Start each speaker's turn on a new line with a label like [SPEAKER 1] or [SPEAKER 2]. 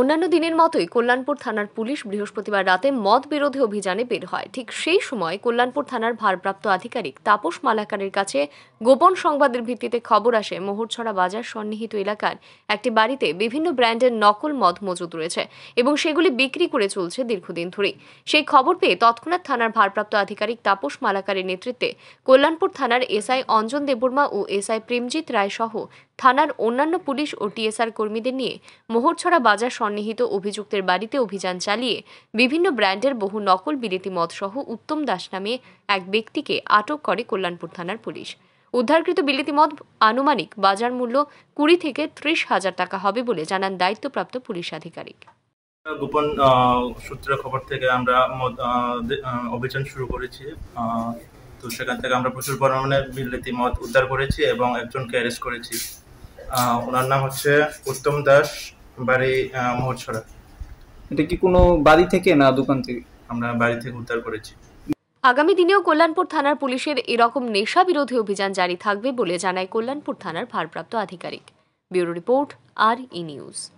[SPEAKER 1] অন্যান্য দিনের মতোই কল্যাণপুর থানার পুলিশ বৃহস্পতিবার রাতে মদ বিরোধী অভিযানে বের হয় ঠিক সেই সময় কল্যাণপুর থানার ভারপ্রাপ্ত আধিকারিক তাপস মালাকারের কাছে গোপন সংবাদের ভিত্তিতে খবর আসে মোহরছড়া বাজার সন্নিহিত এলাকার একটি বাড়িতে বিভিন্ন ব্র্যান্ডের নকল মদ মজুদ রয়েছে এবং সেগুলি বিক্রি করে চলছে দীর্ঘদিন ধরেই সেই খবর পেয়ে তৎক্ষণাৎ থানার ভারপ্রাপ্ত আধিকারিক তাপস মালাকারের নেতৃত্বে কল্যাণপুর থানার এসআই অঞ্জন দেববর্মা ও এসআই প্রেমজিৎ রায় সহ থানার অন্যান্য পুলিশ ও টিএসআর কর্মীদের নিয়ে মোহরছড়া বাজার সন্নিহিত অভিযুক্তের বাড়িতে অভিযান চালিয়ে বিভিন্ন ব্র্যান্ডের বহু নকল বিলিতি মদসহ উত্তম দাস নামে এক ব্যক্তিকে আটক করে কল্যাণপুর থানার পুলিশ উদ্ধারকৃত বিলিতি মদ আনুমানিক বাজার মূল্য কুড়ি থেকে ত্রিশ হাজার টাকা হবে বলে জানান দায়িত্বপ্রাপ্ত পুলিশ আধিকারিক
[SPEAKER 2] গোপন সূত্রে খবর থেকে আমরা অভিযান শুরু করেছি তো সেখান থেকে আমরা প্রচুর পরিমাণে বিলিতি মদ উদ্ধার করেছি এবং একজনকে অ্যারেস্ট করেছি ওনার নাম হচ্ছে উত্তম দাস বাড়ি মোহরছড়া এটা কি কোনো বাড়ি থেকে না দোকান থেকে আমরা বাড়ি থেকে উদ্ধার করেছি
[SPEAKER 1] আগামী দিনেও কল্যাণপুর থানার পুলিশের এরকম নেশা বিরোধী অভিযান জারি থাকবে বলে জানায় কল্যাণপুর থানার ভারপ্রাপ্ত আধিকারিক bureau report R E news